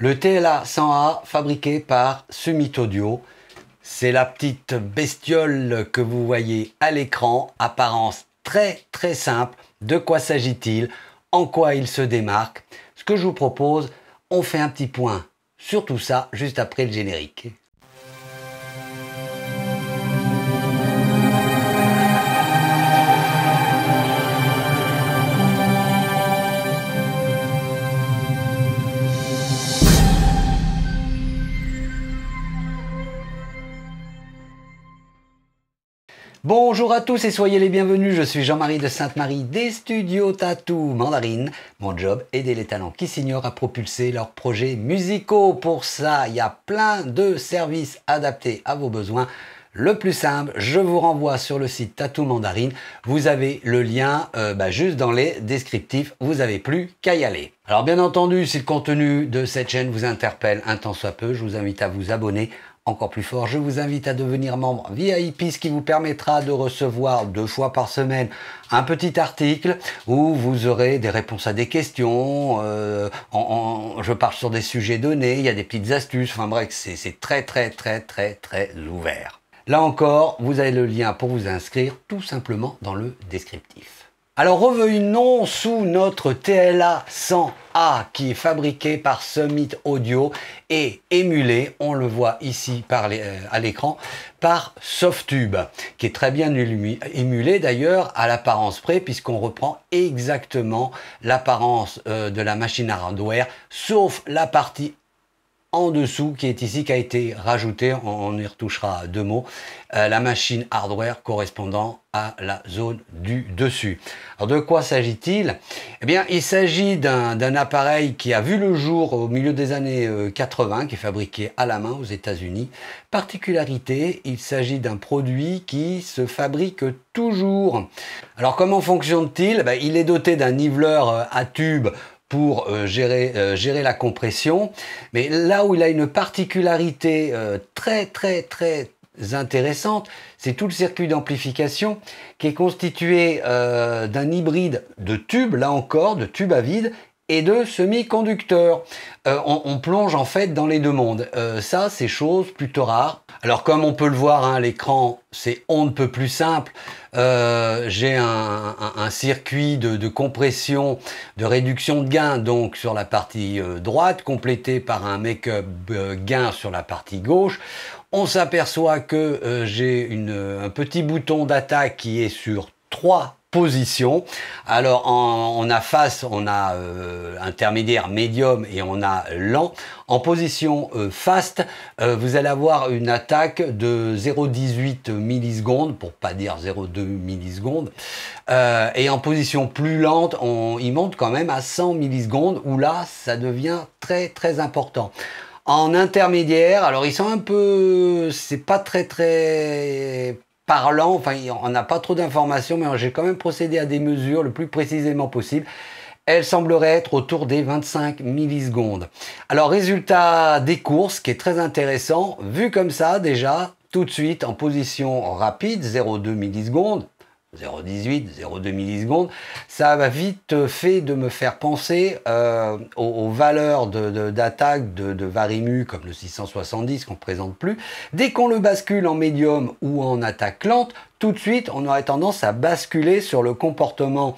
Le TLA 100A fabriqué par Summit Audio. C'est la petite bestiole que vous voyez à l'écran. Apparence très très simple. De quoi s'agit-il En quoi il se démarque Ce que je vous propose, on fait un petit point sur tout ça juste après le générique. Bonjour à tous et soyez les bienvenus, je suis Jean-Marie de Sainte-Marie des studios Tattoo Mandarine. Mon job, aider les talents qui s'ignorent à propulser leurs projets musicaux. Pour ça, il y a plein de services adaptés à vos besoins. Le plus simple, je vous renvoie sur le site Tattoo Mandarine. Vous avez le lien euh, bah, juste dans les descriptifs, vous n'avez plus qu'à y aller. Alors bien entendu, si le contenu de cette chaîne vous interpelle un temps soit peu, je vous invite à vous abonner encore plus fort, je vous invite à devenir membre VIP, ce qui vous permettra de recevoir deux fois par semaine un petit article où vous aurez des réponses à des questions. Euh, je parle sur des sujets donnés, il y a des petites astuces. Enfin bref, c'est très très très très très ouvert. Là encore, vous avez le lien pour vous inscrire tout simplement dans le descriptif. Alors revenons sous notre TLA 100A qui est fabriqué par Summit Audio et émulé, on le voit ici euh, à l'écran, par Softube, qui est très bien émulé d'ailleurs à l'apparence près puisqu'on reprend exactement l'apparence euh, de la machine à hardware, sauf la partie en dessous qui est ici, qui a été rajouté, on, y retouchera deux mots, euh, la machine hardware correspondant à la zone du dessus. Alors de quoi s'agit-il Eh bien il s'agit d'un appareil qui a vu le jour au milieu des années 80, euh, qui est fabriqué à la main aux États-Unis. Particularité, il s'agit d'un produit qui se fabrique toujours. Alors comment fonctionne-t-il eh ben, Il est doté d'un niveleur euh, à tube pour euh, gérer, euh, gérer la compression. Mais là où il a une particularité euh, très très très intéressante, c'est tout le circuit d'amplification qui est constitué d'un hybride de tubes, là encore, de tubes à vide et de semi-conducteurs. Euh, on, plonge en fait dans les deux mondes. Euh, ça, c'est chose plutôt rare. Alors comme on peut le voir à hein, l'écran, c'est on ne peut plus simple. Euh, j'ai un, circuit de, compression, de réduction de gain donc sur la partie droite, complété par un make-up gain sur la partie gauche on s'aperçoit que j'ai un petit bouton d'attaque qui est sur 3 position. Alors en, on a face, on a euh, intermédiaire, médium et on a lent. En position euh, fast, euh, vous allez avoir une attaque de 0,18 millisecondes, pour pas dire 0,2 millisecondes. et en position plus lente, on, il monte quand même à 100 millisecondes, où là, ça devient très très important en intermédiaire. Alors ils sont un peu, c'est pas très très parlant. Enfin, on n'a pas trop d'informations, mais j'ai quand même procédé à des mesures le plus précisément possible. Elle semblerait être autour des 25 millisecondes. Alors, résultat des courses, qui est très intéressant, vu comme ça déjà, tout de suite en position rapide, 0,2 millisecondes, 0,18, 0,2 millisecondes, ça va vite fait de me faire penser euh, aux, valeurs d'attaque de, de, de, Varimu, comme le 670 qu'on ne présente plus. Dès qu'on le bascule en médium ou en attaque lente, tout de suite, on aurait tendance à basculer sur le comportement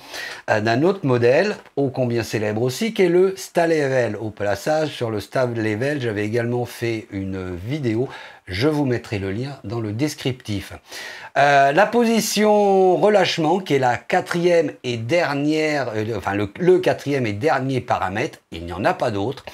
euh, d'un autre modèle, ô combien célèbre aussi, qui est le STA-Level. Au passage, sur le STA-Level, j'avais également fait une vidéo. Je vous mettrai le lien dans le descriptif. Euh, la position relâchement, qui est la quatrième et dernière, euh, enfin le, quatrième et dernier paramètre, il n'y en a pas d'autre.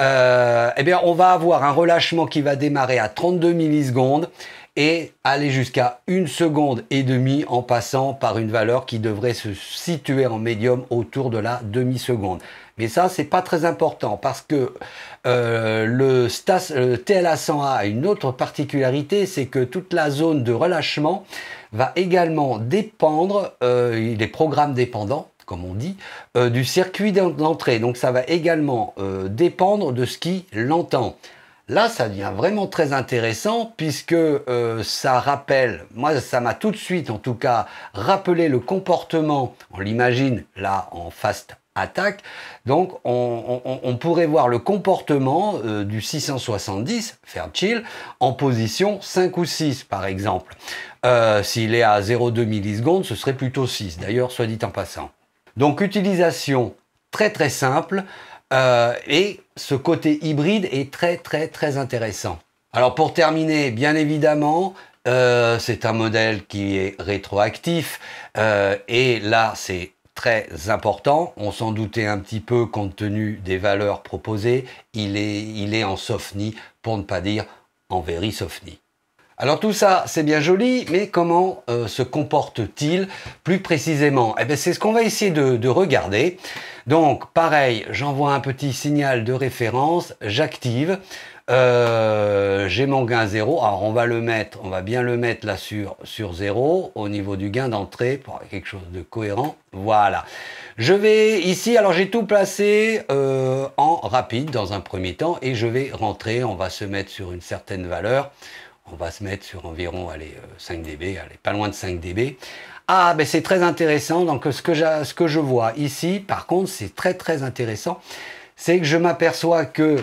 eh bien, on va avoir un relâchement qui va démarrer à 32 millisecondes et aller jusqu'à une seconde et demie en passant par une valeur qui devrait se situer en médium autour de la demi-seconde. Mais ça, c'est pas très important parce que euh, le, TLA 100A a une autre particularité, c'est que toute la zone de relâchement va également dépendre, il euh, est programme dépendant, comme on dit, euh, du circuit d'entrée. Donc ça va également dépendre de ce qui l'entend. Là, ça devient vraiment très intéressant puisque euh, ça rappelle, moi ça m'a tout de suite en tout cas rappelé le comportement, on l'imagine là en fast Attack. donc on, pourrait voir le comportement euh, du 670 Chill en position 5 ou 6 par exemple. Euh, s'il est à 0,2 millisecondes, ce serait plutôt 6 d'ailleurs, soit dit en passant. Donc utilisation très très simple, euh, et ce côté hybride est très très très intéressant. Alors pour terminer, bien évidemment, euh, c'est un modèle qui est rétroactif euh, et là c'est très important. On s'en doutait un petit peu compte tenu des valeurs proposées. Il est, en sophnie pour ne pas dire en verisophnie. Alors tout ça, c'est bien joli, mais comment euh, se comporte-t-il plus précisément Eh bien, c'est ce qu'on va essayer de, regarder. Donc, pareil, j'envoie un petit signal de référence, j'active. Euh, j'ai mon gain zéro. alors on va le mettre, on va bien le mettre là sur, sur 0 au niveau du gain d'entrée pour quelque chose de cohérent, voilà. Je vais ici, alors j'ai tout placé euh, en rapide dans un premier temps et je vais rentrer, on va se mettre sur une certaine valeur on va se mettre sur environ allez, 5 euh, dB, allez, pas loin de 5 dB. Ah, ben c'est très intéressant. Donc, ce que, ce que je vois ici, par contre, c'est très très intéressant. C'est que je m'aperçois que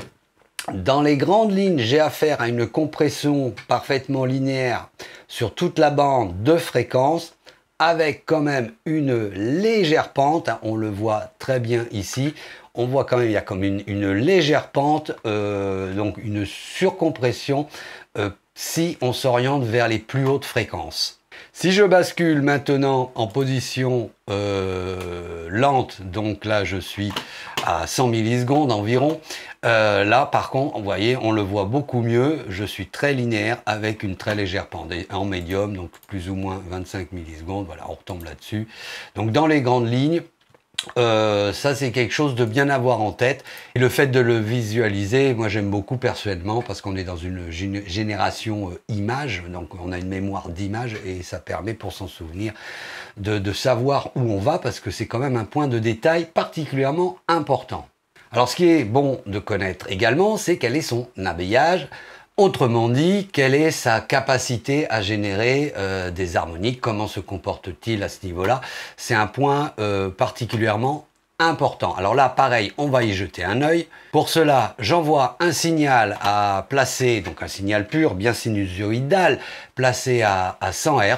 dans les grandes lignes, j'ai affaire à une compression parfaitement linéaire sur toute la bande de fréquence avec quand même une légère pente, on le voit très bien ici, on voit quand même, il y a comme une, légère pente, euh, donc une surcompression euh, si on s'oriente vers les plus hautes fréquences. Si je bascule maintenant en position euh, lente, donc là je suis à 100 millisecondes environ, euh, là par contre, vous voyez, on le voit beaucoup mieux, je suis très linéaire avec une très légère pendée en médium, donc plus ou moins 25 millisecondes, voilà, on retombe là-dessus. Donc dans les grandes lignes, euh, ça, c'est quelque chose de bien avoir en tête. Et le fait de le visualiser, moi, j'aime beaucoup personnellement parce qu'on est dans une génération euh, image, donc on a une mémoire d'image et ça permet pour s'en souvenir de, savoir où on va parce que c'est quand même un point de détail particulièrement important. Alors, ce qui est bon de connaître également, c'est quel est son habillage Autrement dit, quelle est sa capacité à générer euh, des harmoniques Comment se comporte-t-il à ce niveau-là C'est un point euh, particulièrement important. Alors là, pareil, on va y jeter un œil. Pour cela, j'envoie un signal à placer, donc un signal pur, bien sinusoïdal, placé à, 100 Hz.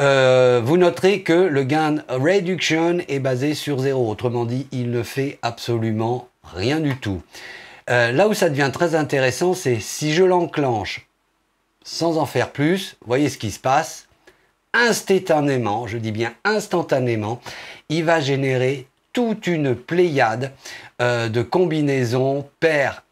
Euh, vous noterez que le gain reduction est basé sur zéro. autrement dit, il ne fait absolument rien du tout. Euh, là où ça devient très intéressant, c'est si je l'enclenche sans en faire plus, voyez ce qui se passe. Instantanément, je dis bien instantanément, il va générer toute une pléiade euh, de combinaisons paires,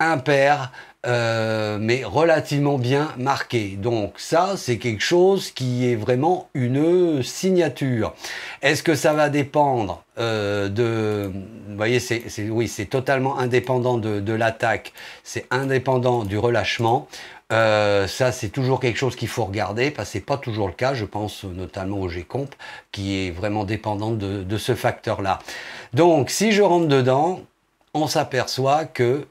impaires, euh, mais relativement bien marquées. Donc ça, c'est quelque chose qui est vraiment une signature. Est-ce que ça va dépendre de, vous voyez, c'est oui, c'est totalement indépendant de, l'attaque, c'est indépendant du relâchement. Euh, ça, c'est toujours quelque chose qu'il faut regarder, parce que c'est pas toujours le cas. Je pense notamment au G-Comp, qui est vraiment dépendant de, ce facteur-là. Donc, si je rentre dedans, on s'aperçoit que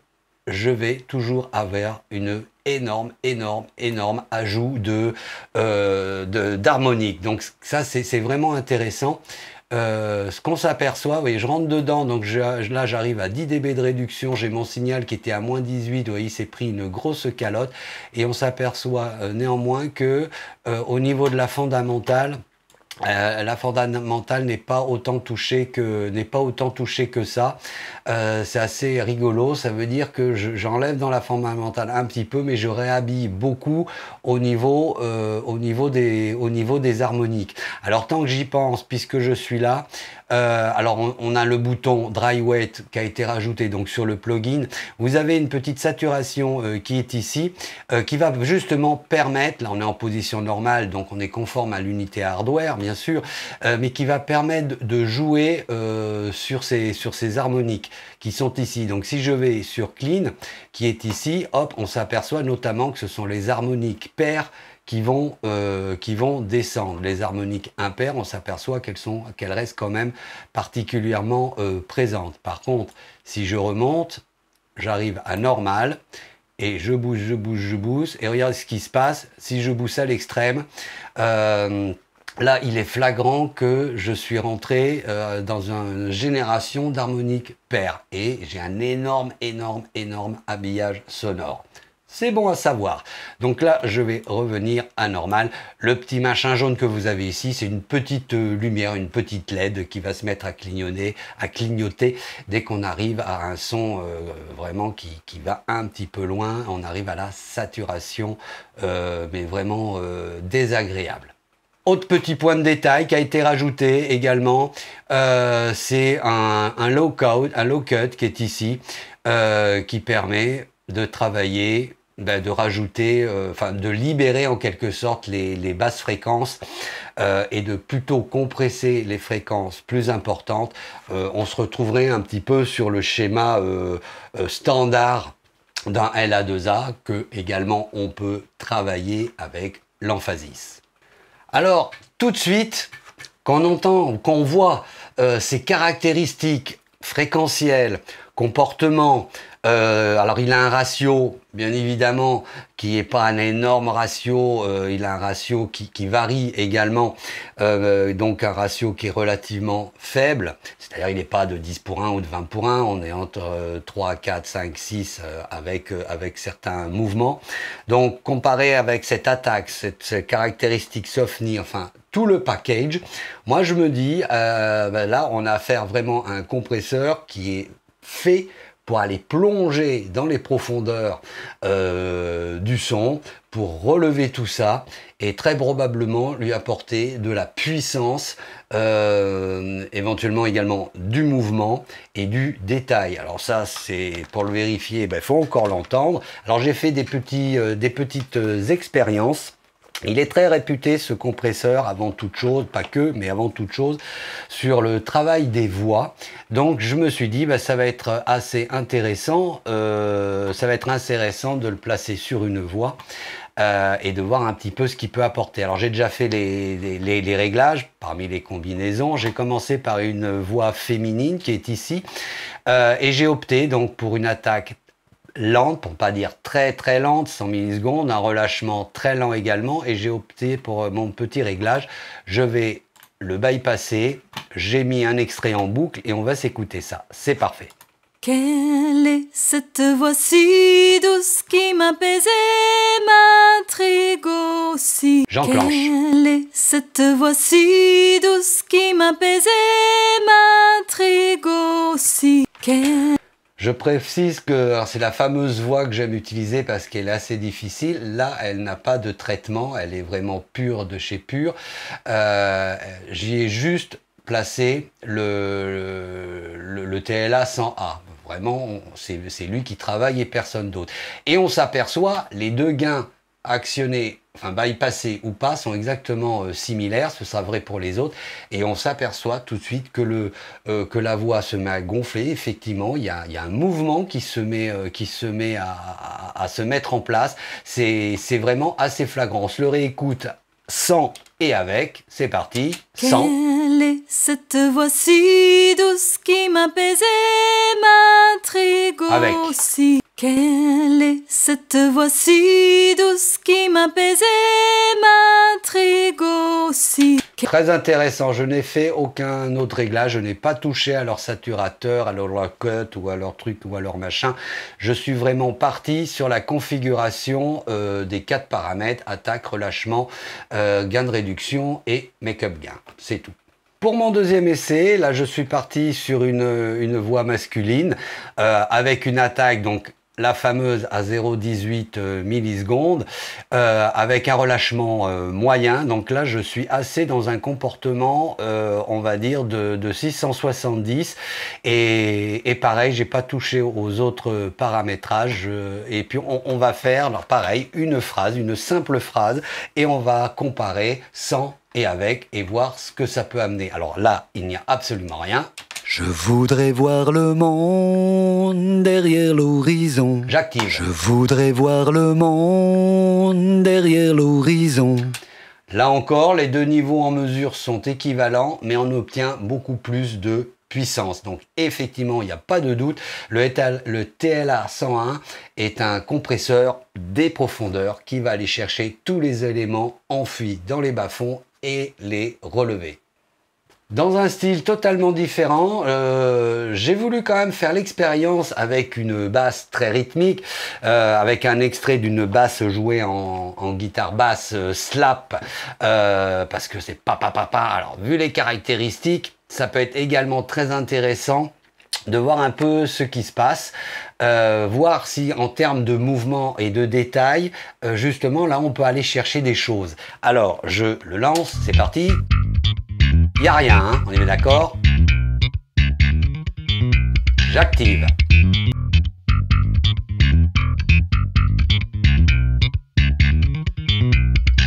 je vais toujours avoir une énorme, énorme, énorme ajout de, euh, d'harmonique. Donc ça, c'est vraiment intéressant euh, ce qu'on s'aperçoit, voyez, je rentre dedans, donc là j'arrive à 10 dB de réduction, j'ai mon signal qui était à moins 18, vous voyez, il s'est pris une grosse calotte, et on s'aperçoit euh, néanmoins que euh, au niveau de la fondamentale, euh, la fondamentale n'est pas autant touchée que n'est pas autant touchée que ça. Euh, c'est assez rigolo. Ça veut dire que j'enlève dans la fondamentale un petit peu, mais je réhabille beaucoup au niveau euh, au niveau des au niveau des harmoniques. Alors tant que j'y pense, puisque je suis là, euh, alors, on, a le bouton Dry Weight qui a été rajouté donc sur le plugin. Vous avez une petite saturation euh, qui est ici, euh, qui va justement permettre, là on est en position normale, donc on est conforme à l'unité hardware, bien sûr, mais qui va permettre de jouer sur, ces, sur ces harmoniques qui sont ici. Donc, si je vais sur Clean, qui est ici, hop, on s'aperçoit notamment que ce sont les harmoniques paires qui vont, euh, qui vont descendre. Les harmoniques impaires, on s'aperçoit qu'elles sont, qu'elles restent quand même particulièrement euh, présentes. Par contre, si je remonte, j'arrive à normal et je bouge, je bouge, je bouge. Et regardez ce qui se passe si je bouge à l'extrême. Euh, là, il est flagrant que je suis rentré dans une génération d'harmoniques paires et j'ai un énorme, énorme, énorme habillage sonore. C'est bon à savoir. Donc là, je vais revenir à normal. Le petit machin jaune que vous avez ici, c'est une petite euh, lumière, une petite LED qui va se mettre à clignoter, à clignoter dès qu'on arrive à un son euh, vraiment qui, va un petit peu loin. On arrive à la saturation, euh, mais vraiment désagréable. Autre petit point de détail qui a été rajouté également, c'est un low cut qui est ici, qui permet de travailler bah, de, rajouter, euh, de libérer en quelque sorte les, basses fréquences euh, et de plutôt compresser les fréquences plus importantes, euh, on se retrouverait un petit peu sur le schéma standard d'un LA2A que également on peut travailler avec l'emphasis. Alors tout de suite, quand on entend, quand on voit ces caractéristiques fréquentielles, comportements, euh, alors il a un ratio, bien évidemment, qui n'est pas un énorme ratio. Euh, il a un ratio qui, varie également, euh, donc un ratio qui est relativement faible. C'est-à-dire il n'est pas de 10 pour 1 ou de 20 pour 1. On est entre 3, 4, 5, 6 avec, avec certains mouvements. Donc comparé avec cette attaque, cette, caractéristique Sofni, enfin tout le package, moi je me dis, ben là on a affaire vraiment à un compresseur qui est fait pour aller plonger dans les profondeurs euh, du son, pour relever tout ça et très probablement lui apporter de la puissance, euh, éventuellement également du mouvement et du détail. Alors ça, c'est pour le vérifier, il ben, faut encore l'entendre. Alors j'ai fait des, petits, euh, des petites expériences. Il est très réputé ce compresseur avant toute chose, pas que, mais avant toute chose, sur le travail des voix. Donc je me suis dit, bah, ça va être assez intéressant, euh, ça va être intéressant de le placer sur une voix euh, et de voir un petit peu ce qu'il peut apporter. Alors j'ai déjà fait les, réglages parmi les combinaisons. J'ai commencé par une voix féminine qui est ici euh, et j'ai opté donc pour une attaque lente, pour pas dire très très lente, 100 millisecondes, un relâchement très lent également, et j'ai opté pour euh, mon petit réglage. Je vais le bypasser, j'ai mis un extrait en boucle et on va s'écouter ça. C'est parfait. Quelle est cette voix si douce qui m'apaisait, m'intrigue aussi J'enclenche. Quelle est cette voix si douce qui m'apaisait, trigo aussi Quelle... Je précise que c'est la fameuse voix que j'aime utiliser parce qu'elle est assez difficile. Là, elle n'a pas de traitement, elle est vraiment pure de chez pure. Euh, j'y ai juste placé le, le TLA 100A. Vraiment, c'est lui qui travaille et personne d'autre. Et on s'aperçoit les deux gains actionner, enfin bypasser ou pas sont exactement euh, similaires, ce sera vrai pour les autres, et on s'aperçoit tout de suite que, le, euh, que la voix se met à gonfler, effectivement, il y a, un mouvement qui se met, euh, qui se met à, se mettre en place, c'est vraiment assez flagrant, on se le réécoute sans et avec, c'est parti, sans. Quelle est cette voix si douce qui m'apaisait, m'intrigue aussi quelle est cette voix si douce qui m'apaisait, m'intrigue aussi Très intéressant, je n'ai fait aucun autre réglage, je n'ai pas touché à leur saturateur, à leur cut ou à leur truc ou à leur machin. Je suis vraiment parti sur la configuration euh, des quatre paramètres, attaque, relâchement, euh, gain de réduction et make-up gain. C'est tout. Pour mon deuxième essai, là je suis parti sur une, une masculine euh, avec une attaque donc la fameuse à 0,18 euh, millisecondes, euh, avec un relâchement euh, moyen. Donc là, je suis assez dans un comportement, on va dire, de, 670. Et, pareil, pareil, n'ai pas touché aux autres paramétrages. et puis, on, on va faire, alors pareil, une phrase, une simple phrase, et on va comparer sans et avec et voir ce que ça peut amener. Alors là, il n'y a absolument rien. Je voudrais voir le monde derrière l'horizon. J'active. Je voudrais voir le monde derrière l'horizon. Là encore, les deux niveaux en mesure sont équivalents, mais on obtient beaucoup plus de puissance. Donc effectivement, il n'y a pas de doute, le, TLA 101 est un compresseur des profondeurs qui va aller chercher tous les éléments enfuis dans les bas-fonds et les relever dans un style totalement différent. Euh, j'ai voulu quand même faire l'expérience avec une basse très rythmique, euh, avec un extrait d'une basse jouée en, guitare basse euh, slap, parce que c'est papa papa. Alors vu les caractéristiques, ça peut être également très intéressant de voir un peu ce qui se passe, voir si en termes de mouvement et de détails, justement là on peut aller chercher des choses. Alors je le lance, c'est parti. Il a rien, hein, on est bien d'accord J'active.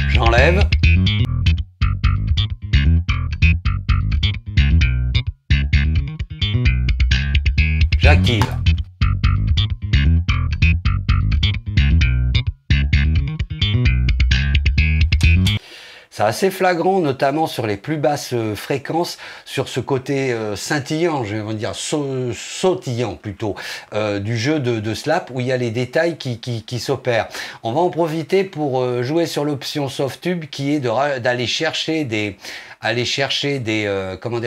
J'enlève. J'active. C'est assez flagrant, notamment sur les plus basses euh, fréquences, sur ce côté euh, scintillant, je vais dire sautillant plutôt, euh, du jeu de, Slap, où il y a les détails qui, s'opèrent. On va en profiter pour jouer sur l'option soft tube qui est d'aller chercher des aller chercher des comment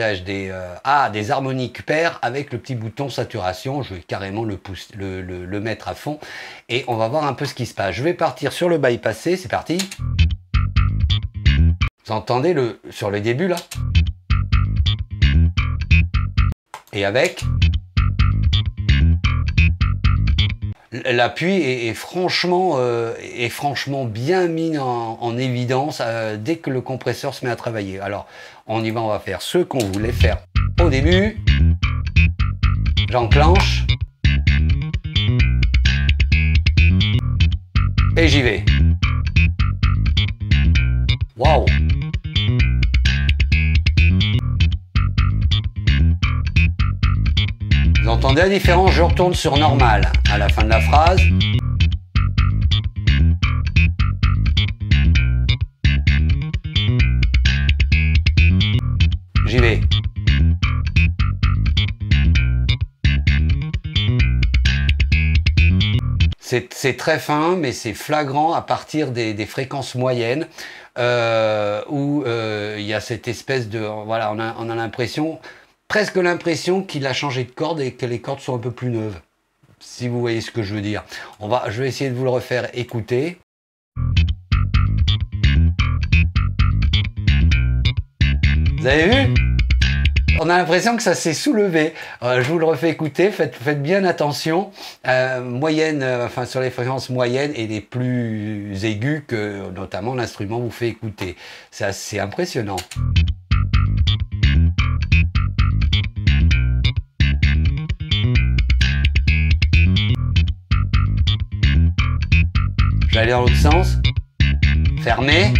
ah, des harmoniques paires avec le petit bouton saturation je vais carrément le, le, mettre à fond et on va voir un peu ce qui se passe je vais partir sur le bypassé c'est parti entendez le, sur le début là Et avec L'appui est, franchement, et euh, est franchement bien mis en, évidence euh, dès que le compresseur se met à travailler. Alors, on y va, on va faire ce qu'on voulait faire au début. J'enclenche. Et j'y vais. Waouh entendez la différence Je retourne sur normal à la fin de la phrase. J'y vais. C'est très fin, mais c'est flagrant à partir des, fréquences moyennes euh, où euh, il y a cette espèce de... Voilà, on a l'impression presque l'impression qu'il a changé de corde et que les cordes sont un peu plus neuves. Si vous voyez ce que je veux dire. On va, je vais essayer de vous le refaire écouter. Vous avez vu on a l'impression que ça s'est soulevé. Euh, je vous le refais écouter, faites, bien attention. Euh, moyenne, euh, enfin sur les fréquences moyennes et les plus aiguës que notamment l'instrument vous fait écouter. C'est assez impressionnant. aller dans l'autre sens. Fermé.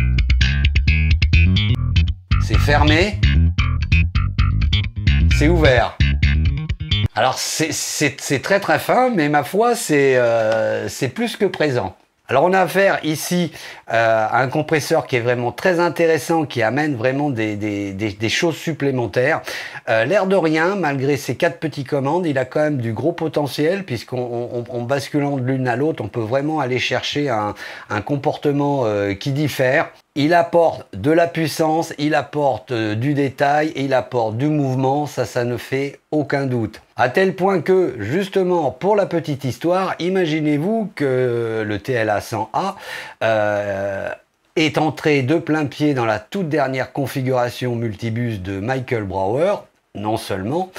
C'est fermé. C'est ouvert. Alors c'est très très fin, mais ma foi, c'est euh, plus que présent. Alors on a affaire ici euh, à un compresseur qui est vraiment très intéressant, qui amène vraiment des, choses supplémentaires. Euh, l'air de rien, malgré ses quatre petites commandes, il a quand même du gros potentiel, puisqu'en basculant de l'une à l'autre, on peut vraiment aller chercher un, comportement euh, qui diffère. Il apporte de la puissance, il apporte euh, du détail, il apporte du mouvement, ça, ça ne fait aucun doute. À tel point que, justement, pour la petite histoire, imaginez-vous que le TLA 100A euh, est entré de plein pied dans la toute dernière configuration multibus de Michael Brower non seulement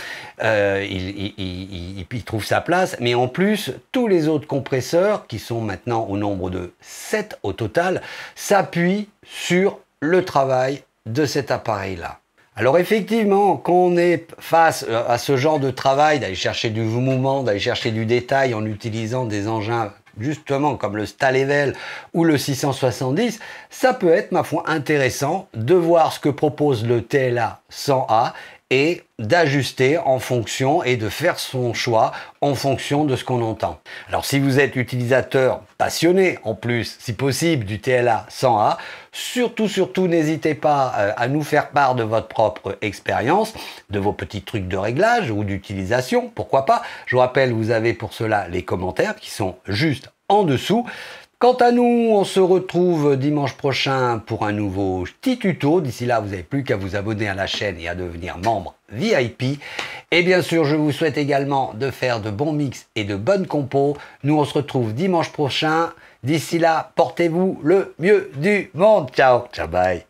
euh, il, trouve sa place, mais en plus, tous les autres compresseurs, qui sont maintenant au nombre de 7 au total, s'appuient sur le travail de cet appareil-là. Alors effectivement, quand on est face euh, à ce genre de travail, d'aller chercher du mouvement, d'aller chercher du détail en utilisant des engins justement comme le Stalevel ou le 670, ça peut être, ma foi, intéressant de voir ce que propose le TLA 100A et d'ajuster en fonction et de faire son choix en fonction de ce qu'on entend. Alors si vous êtes utilisateur passionné en plus, si possible, du TLA 100A, surtout, surtout, n'hésitez pas euh, à nous faire part de votre propre expérience, de vos petits trucs de réglage ou d'utilisation, pourquoi pas. Je vous rappelle, vous avez pour cela les commentaires qui sont juste en dessous. Quant à nous, on se retrouve dimanche prochain pour un nouveau petit tuto. D'ici là, vous n'avez plus qu'à vous abonner à la chaîne et à devenir membre VIP. Et bien sûr, je vous souhaite également de faire de bons mix et de bonnes compos. Nous, on se retrouve dimanche prochain. D'ici là, portez-vous le mieux du monde. Ciao, ciao, bye.